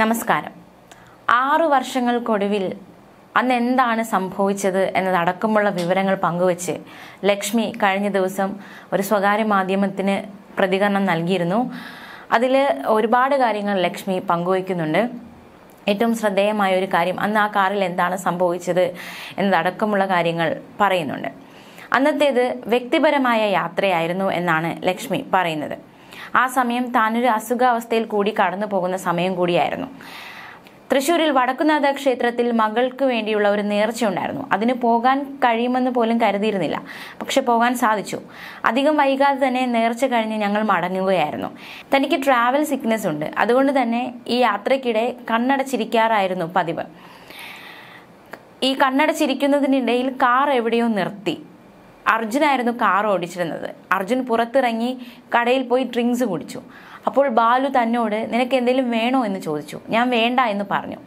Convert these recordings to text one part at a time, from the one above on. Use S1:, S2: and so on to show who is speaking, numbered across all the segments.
S1: നമസ്കാരം ആറു വർഷങ്ങൾക്കൊടുവിൽ അന്ന് എന്താണ് സംഭവിച്ചത് എന്നതടക്കമുള്ള വിവരങ്ങൾ പങ്കുവച്ച് ലക്ഷ്മി കഴിഞ്ഞ ദിവസം ഒരു സ്വകാര്യ മാധ്യമത്തിന് പ്രതികരണം നൽകിയിരുന്നു അതിൽ ഒരുപാട് കാര്യങ്ങൾ ലക്ഷ്മി പങ്കുവയ്ക്കുന്നുണ്ട് ഏറ്റവും ശ്രദ്ധേയമായ ഒരു കാര്യം അന്ന് ആ കാറിൽ എന്താണ് സംഭവിച്ചത് എന്നതടക്കമുള്ള കാര്യങ്ങൾ പറയുന്നുണ്ട് അന്നത്തേത് വ്യക്തിപരമായ യാത്രയായിരുന്നു എന്നാണ് ലക്ഷ്മി പറയുന്നത് ആ സമയം താനൊരു അസുഖാവസ്ഥയിൽ കൂടി കടന്നു പോകുന്ന സമയം കൂടിയായിരുന്നു തൃശൂരിൽ വടക്കുനാഥ ക്ഷേത്രത്തിൽ മകൾക്ക് വേണ്ടിയുള്ള ഒരു നേർച്ച ഉണ്ടായിരുന്നു അതിന് പോകാൻ കഴിയുമെന്ന് പോലും കരുതിയിരുന്നില്ല പക്ഷെ പോകാൻ സാധിച്ചു അധികം വൈകാതെ തന്നെ നേർച്ച കഴിഞ്ഞ് ഞങ്ങൾ മടങ്ങുകയായിരുന്നു തനിക്ക് ട്രാവൽ സിക്നസ് ഉണ്ട് അതുകൊണ്ട് തന്നെ ഈ യാത്രയ്ക്കിടെ കണ്ണടച്ചിരിക്കാറായിരുന്നു പതിവ് ഈ കണ്ണടച്ചിരിക്കുന്നതിനിടയിൽ കാർ എവിടെയോ നിർത്തി അർജുനായിരുന്നു കാർ ഓടിച്ചിരുന്നത് അർജുൻ പുറത്തിറങ്ങി കടയിൽ പോയി ഡ്രിങ്ക്സ് കുടിച്ചു അപ്പോൾ ബാലു തന്നോട് നിനക്ക് എന്തെങ്കിലും വേണോ എന്ന് ചോദിച്ചു ഞാൻ വേണ്ട എന്ന് പറഞ്ഞു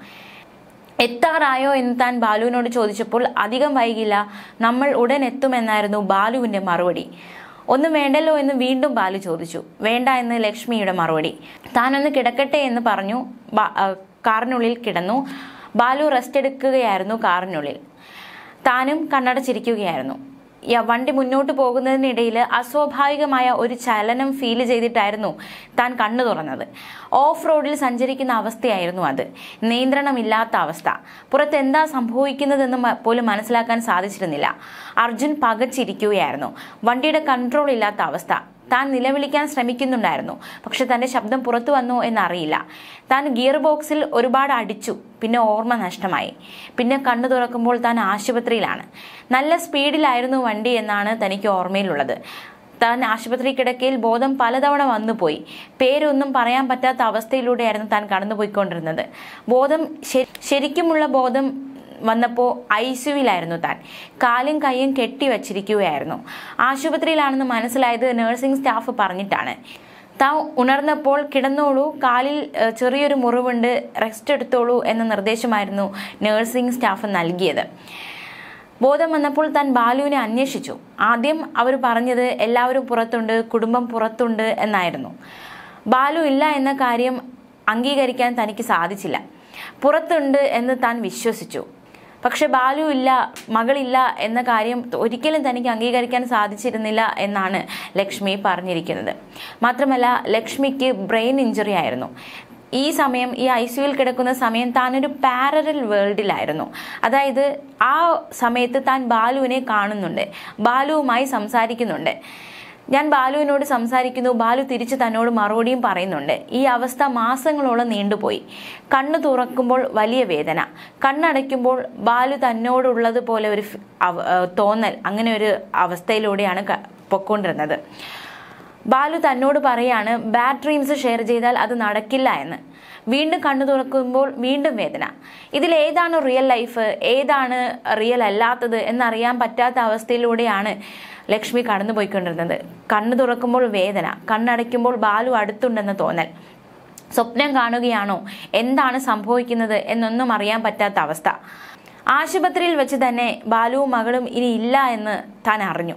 S1: എത്താറായോ എന്ന് താൻ ബാലുവിനോട് ചോദിച്ചപ്പോൾ അധികം വൈകില്ല നമ്മൾ ഉടൻ എത്തുമെന്നായിരുന്നു ബാലുവിൻ്റെ മറുപടി ഒന്നും വേണ്ടല്ലോ എന്ന് വീണ്ടും ബാലു ചോദിച്ചു വേണ്ട എന്ന് ലക്ഷ്മിയുടെ മറുപടി താനൊന്ന് കിടക്കട്ടെ എന്ന് പറഞ്ഞു കാറിനുള്ളിൽ കിടന്നു ബാലു റെസ്റ്റ് എടുക്കുകയായിരുന്നു കാറിനുള്ളിൽ താനും കണ്ണടച്ചിരിക്കുകയായിരുന്നു വണ്ടി മുന്നോട്ട് പോകുന്നതിനിടയിൽ അസ്വാഭാവികമായ ഒരു ചലനം ഫീൽ ചെയ്തിട്ടായിരുന്നു താൻ കണ്ണു തുറന്നത് ഓഫ് റോഡിൽ സഞ്ചരിക്കുന്ന അവസ്ഥയായിരുന്നു അത് നിയന്ത്രണമില്ലാത്ത അവസ്ഥ പുറത്ത് എന്താ സംഭവിക്കുന്നതെന്ന് പോലും മനസ്സിലാക്കാൻ സാധിച്ചിരുന്നില്ല അർജുൻ പകച്ചിരിക്കുകയായിരുന്നു വണ്ടിയുടെ കൺട്രോൾ ഇല്ലാത്ത അവസ്ഥ താൻ നിലവിളിക്കാൻ ശ്രമിക്കുന്നുണ്ടായിരുന്നു പക്ഷെ തൻ്റെ ശബ്ദം പുറത്തു വന്നു എന്നറിയില്ല താൻ ഗിയർ ബോക്സിൽ ഒരുപാട് അടിച്ചു പിന്നെ ഓർമ്മ നഷ്ടമായി പിന്നെ കണ്ണു തുറക്കുമ്പോൾ താൻ ആശുപത്രിയിലാണ് നല്ല സ്പീഡിലായിരുന്നു വണ്ടി എന്നാണ് തനിക്ക് ഓർമ്മയിലുള്ളത് താൻ ആശുപത്രി കിടക്കയിൽ ബോധം പലതവണ വന്നുപോയി പേരൊന്നും പറയാൻ പറ്റാത്ത അവസ്ഥയിലൂടെയായിരുന്നു താൻ കടന്നുപോയിക്കൊണ്ടിരുന്നത് ബോധം ശരിക്കുമുള്ള ബോധം വന്നപ്പോൾ ഐ സിയുവിലായിരുന്നു താൻ കാലും കൈയും കെട്ടിവച്ചിരിക്കുകയായിരുന്നു ആശുപത്രിയിലാണെന്ന് മനസ്സിലായത് നഴ്സിംഗ് സ്റ്റാഫ് പറഞ്ഞിട്ടാണ് താൻ ഉണർന്നപ്പോൾ കിടന്നോളൂ കാലിൽ ചെറിയൊരു മുറിവുണ്ട് റെസ്റ്റ് എടുത്തോളൂ എന്ന നിർദ്ദേശമായിരുന്നു നഴ്സിംഗ് സ്റ്റാഫ് നൽകിയത് ബോധം വന്നപ്പോൾ താൻ ബാലുവിനെ അന്വേഷിച്ചു ആദ്യം അവർ പറഞ്ഞത് എല്ലാവരും പുറത്തുണ്ട് കുടുംബം പുറത്തുണ്ട് എന്നായിരുന്നു ബാലു ഇല്ല എന്ന കാര്യം അംഗീകരിക്കാൻ തനിക്ക് സാധിച്ചില്ല പുറത്തുണ്ട് എന്ന് താൻ വിശ്വസിച്ചു പക്ഷെ ബാലു ഇല്ല മകളില്ല എന്ന കാര്യം ഒരിക്കലും തനിക്ക് അംഗീകരിക്കാൻ സാധിച്ചിരുന്നില്ല എന്നാണ് ലക്ഷ്മി പറഞ്ഞിരിക്കുന്നത് മാത്രമല്ല ലക്ഷ്മിക്ക് ബ്രെയിൻ ഇഞ്ചുറി ആയിരുന്നു ഈ സമയം ഈ ഐ സിയുയിൽ കിടക്കുന്ന സമയം താനൊരു പാരറൽ വേൾഡിലായിരുന്നു അതായത് ആ സമയത്ത് താൻ ബാലുവിനെ കാണുന്നുണ്ട് ബാലുവുമായി സംസാരിക്കുന്നുണ്ട് ഞാൻ ബാലുവിനോട് സംസാരിക്കുന്നു ബാലു തിരിച്ച് തന്നോട് മറുപടിയും പറയുന്നുണ്ട് ഈ അവസ്ഥ മാസങ്ങളോളം നീണ്ടുപോയി കണ്ണു തുറക്കുമ്പോൾ വലിയ വേദന കണ്ണടയ്ക്കുമ്പോൾ ബാലു തന്നോടുള്ളതുപോലെ ഒരു തോന്നൽ അങ്ങനെ ഒരു അവസ്ഥയിലൂടെയാണ് പൊക്കൊണ്ടിരുന്നത് ബാലു തന്നോട് പറയാണ് ബാഡ് ഡ്രീംസ് ഷെയർ ചെയ്താൽ അത് നടക്കില്ല എന്ന് വീണ്ടും കണ്ണു തുറക്കുമ്പോൾ വീണ്ടും വേദന ഇതിൽ ഏതാണ് റിയൽ ലൈഫ് ഏതാണ് റിയൽ അല്ലാത്തത് എന്നറിയാൻ പറ്റാത്ത അവസ്ഥയിലൂടെയാണ് ലക്ഷ്മി പോയിക്കൊണ്ടിരുന്നത് കണ്ണു തുറക്കുമ്പോൾ വേദന കണ്ണടയ്ക്കുമ്പോൾ ബാലു അടുത്തുണ്ടെന്ന തോന്നൽ സ്വപ്നം കാണുകയാണോ എന്താണ് സംഭവിക്കുന്നത് എന്നൊന്നും അറിയാൻ പറ്റാത്ത അവസ്ഥ ആശുപത്രിയിൽ വെച്ച് തന്നെ ബാലുവും മകളും ഇനി ഇല്ല എന്ന് താൻ അറിഞ്ഞു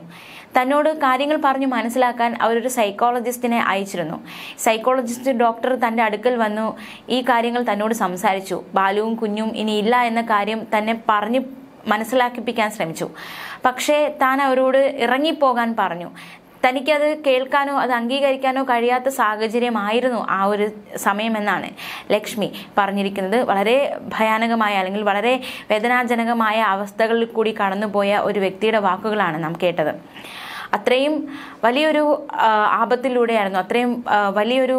S1: തന്നോട് കാര്യങ്ങൾ പറഞ്ഞു മനസ്സിലാക്കാൻ അവരൊരു സൈക്കോളജിസ്റ്റിനെ അയച്ചിരുന്നു സൈക്കോളജിസ്റ്റ് ഡോക്ടർ തൻ്റെ അടുക്കൽ വന്നു ഈ കാര്യങ്ങൾ തന്നോട് സംസാരിച്ചു ബാലുവും കുഞ്ഞും ഇനി ഇല്ല എന്ന കാര്യം തന്നെ പറഞ്ഞു മനസ്സിലാക്കിപ്പിക്കാൻ ശ്രമിച്ചു പക്ഷേ താൻ അവരോട് ഇറങ്ങിപ്പോകാൻ പറഞ്ഞു തനിക്കത് കേൾക്കാനോ അത് അംഗീകരിക്കാനോ കഴിയാത്ത സാഹചര്യമായിരുന്നു ആ ഒരു സമയമെന്നാണ് ലക്ഷ്മി പറഞ്ഞിരിക്കുന്നത് വളരെ ഭയാനകമായ അല്ലെങ്കിൽ വളരെ വേദനാജനകമായ അവസ്ഥകളിൽ കൂടി കടന്നുപോയ ഒരു വ്യക്തിയുടെ വാക്കുകളാണ് നാം കേട്ടത് അത്രയും വലിയൊരു ആപത്തിലൂടെയായിരുന്നു അത്രയും വലിയൊരു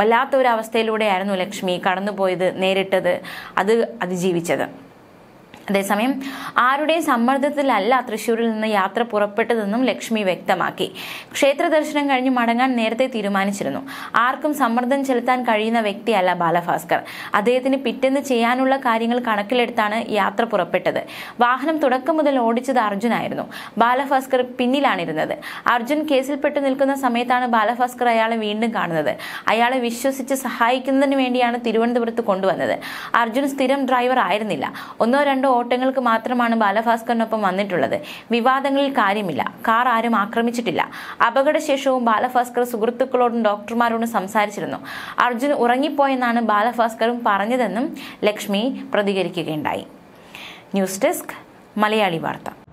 S1: വല്ലാത്ത ഒരു അവസ്ഥയിലൂടെയായിരുന്നു ലക്ഷ്മി കടന്നുപോയത് നേരിട്ടത് അത് അതിജീവിച്ചത് അതേസമയം ആരുടെയും സമ്മർദ്ദത്തിലല്ല തൃശൂരിൽ നിന്ന് യാത്ര പുറപ്പെട്ടതെന്നും ലക്ഷ്മി വ്യക്തമാക്കി ക്ഷേത്ര ദർശനം കഴിഞ്ഞ് മടങ്ങാൻ നേരത്തെ തീരുമാനിച്ചിരുന്നു ആർക്കും സമ്മർദ്ദം ചെലുത്താൻ കഴിയുന്ന വ്യക്തിയല്ല ബാലഭാസ്കർ അദ്ദേഹത്തിന് പിറ്റേന്ന് ചെയ്യാനുള്ള കാര്യങ്ങൾ കണക്കിലെടുത്താണ് യാത്ര പുറപ്പെട്ടത് വാഹനം തുടക്കം മുതൽ ഓടിച്ചത് അർജുനായിരുന്നു ബാലഭാസ്കർ പിന്നിലാണിരുന്നത് അർജുൻ കേസിൽപ്പെട്ട് നിൽക്കുന്ന സമയത്താണ് ബാലഭാസ്കർ അയാളെ വീണ്ടും കാണുന്നത് അയാളെ വിശ്വസിച്ച് സഹായിക്കുന്നതിന് വേണ്ടിയാണ് തിരുവനന്തപുരത്ത് കൊണ്ടുവന്നത് അർജുൻ സ്ഥിരം ഡ്രൈവർ ആയിരുന്നില്ല ഒന്നോ രണ്ടോ ഓട്ടങ്ങൾക്ക് മാത്രമാണ് ബാലഭാസ്കറിനൊപ്പം വന്നിട്ടുള്ളത് വിവാദങ്ങളിൽ കാര്യമില്ല കാർ ആരും ആക്രമിച്ചിട്ടില്ല അപകടശേഷവും ബാലഭാസ്കർ സുഹൃത്തുക്കളോടും ഡോക്ടർമാരോടും സംസാരിച്ചിരുന്നു അർജുൻ ഉറങ്ങിപ്പോയെന്നാണ് ബാലഭാസ്കറും പറഞ്ഞതെന്നും ലക്ഷ്മി പ്രതികരിക്കുകയുണ്ടായി ന്യൂസ് ഡെസ്ക് മലയാളി വാർത്ത